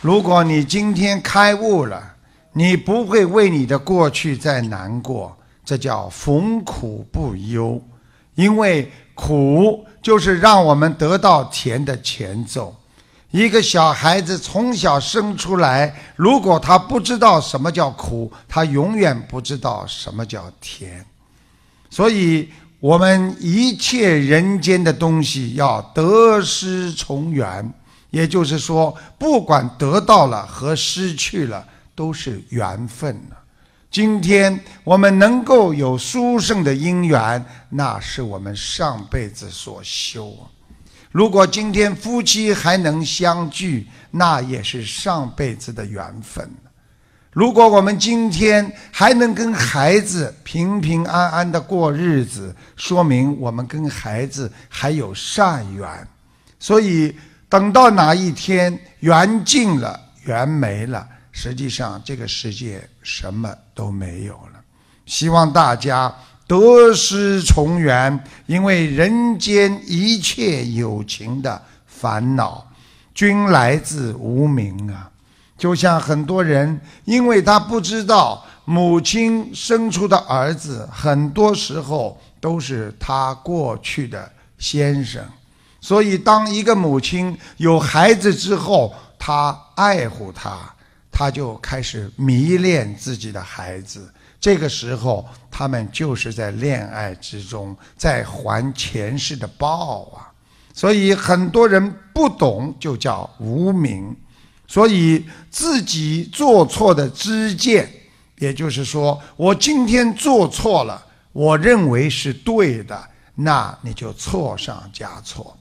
如果你今天开悟了，你不会为你的过去再难过，这叫逢苦不忧，因为苦就是让我们得到甜的前奏。一个小孩子从小生出来，如果他不知道什么叫苦，他永远不知道什么叫甜。所以，我们一切人间的东西要得失从缘。也就是说，不管得到了和失去了，都是缘分了。今天我们能够有殊胜的因缘，那是我们上辈子所修啊。如果今天夫妻还能相聚，那也是上辈子的缘分。如果我们今天还能跟孩子平平安安的过日子，说明我们跟孩子还有善缘。所以。等到哪一天缘尽了，缘没了，实际上这个世界什么都没有了。希望大家得失从缘，因为人间一切友情的烦恼，均来自无名啊。就像很多人，因为他不知道母亲生出的儿子，很多时候都是他过去的先生。所以，当一个母亲有孩子之后，她爱护他，他就开始迷恋自己的孩子。这个时候，他们就是在恋爱之中，在还前世的报啊。所以，很多人不懂就叫无明。所以，自己做错的知见，也就是说，我今天做错了，我认为是对的，那你就错上加错。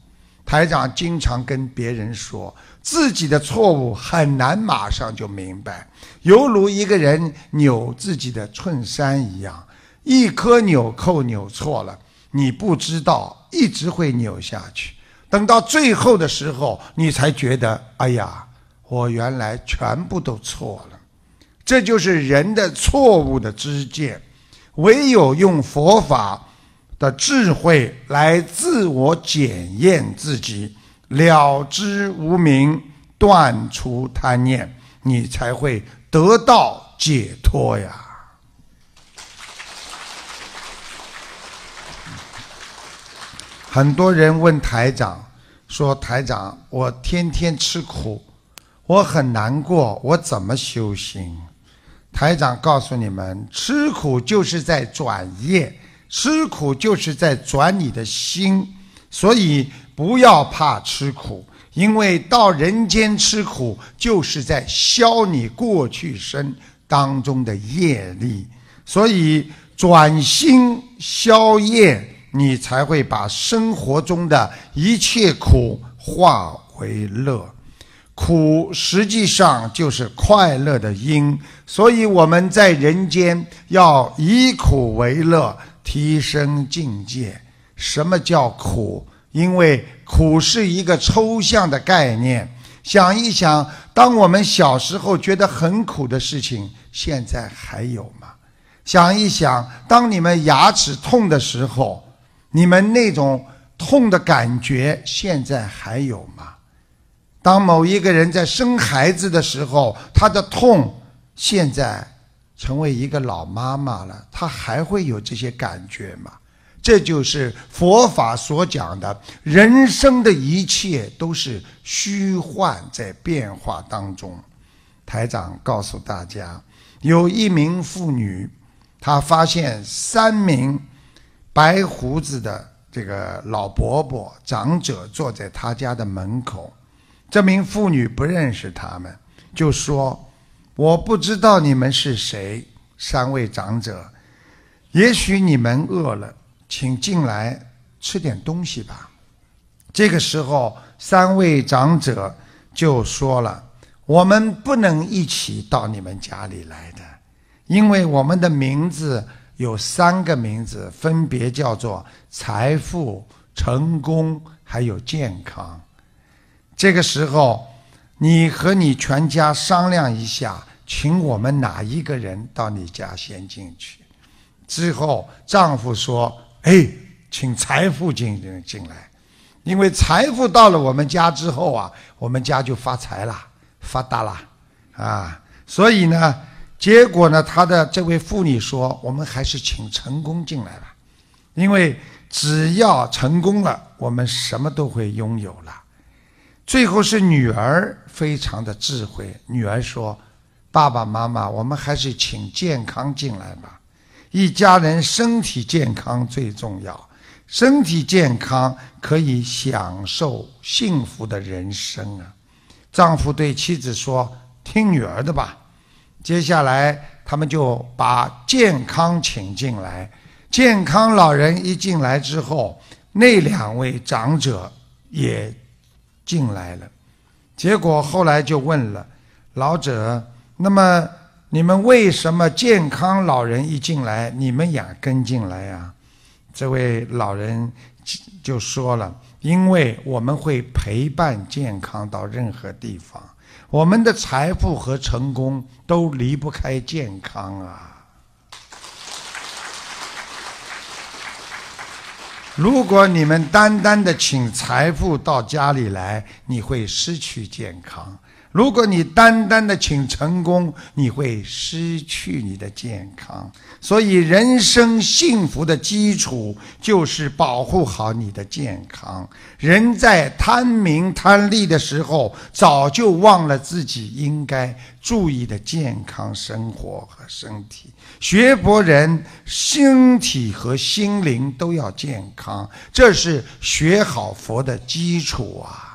台长经常跟别人说，自己的错误很难马上就明白，犹如一个人扭自己的衬衫一样，一颗纽扣扭错了，你不知道，一直会扭下去，等到最后的时候，你才觉得，哎呀，我原来全部都错了，这就是人的错误的知见，唯有用佛法。的智慧来自我检验自己，了知无明，断除贪念，你才会得到解脱呀。很多人问台长，说：“台长，我天天吃苦，我很难过，我怎么修行？”台长告诉你们，吃苦就是在转业。吃苦就是在转你的心，所以不要怕吃苦，因为到人间吃苦就是在消你过去生当中的业力。所以转心消业，你才会把生活中的一切苦化为乐。苦实际上就是快乐的因，所以我们在人间要以苦为乐。提升境界，什么叫苦？因为苦是一个抽象的概念。想一想，当我们小时候觉得很苦的事情，现在还有吗？想一想，当你们牙齿痛的时候，你们那种痛的感觉，现在还有吗？当某一个人在生孩子的时候，他的痛，现在。成为一个老妈妈了，她还会有这些感觉吗？这就是佛法所讲的人生的一切都是虚幻，在变化当中。台长告诉大家，有一名妇女，她发现三名白胡子的这个老伯伯、长者坐在她家的门口。这名妇女不认识他们，就说。我不知道你们是谁，三位长者，也许你们饿了，请进来吃点东西吧。这个时候，三位长者就说了：“我们不能一起到你们家里来的，因为我们的名字有三个名字，分别叫做财富、成功，还有健康。”这个时候。你和你全家商量一下，请我们哪一个人到你家先进去？之后丈夫说：“哎，请财富进进来，因为财富到了我们家之后啊，我们家就发财了、发达了啊。”所以呢，结果呢，他的这位妇女说：“我们还是请成功进来了，因为只要成功了，我们什么都会拥有了。”最后是女儿非常的智慧。女儿说：“爸爸妈妈，我们还是请健康进来吧。一家人身体健康最重要，身体健康可以享受幸福的人生啊。”丈夫对妻子说：“听女儿的吧。”接下来他们就把健康请进来。健康老人一进来之后，那两位长者也。进来了，结果后来就问了老者：“那么你们为什么健康？老人一进来，你们也跟进来啊？”这位老人就说了：“因为我们会陪伴健康到任何地方，我们的财富和成功都离不开健康啊。”如果你们单单的请财富到家里来，你会失去健康。如果你单单的请成功，你会失去你的健康。所以，人生幸福的基础就是保护好你的健康。人在贪名贪利的时候，早就忘了自己应该注意的健康生活和身体。学佛人身体和心灵都要健康，这是学好佛的基础啊。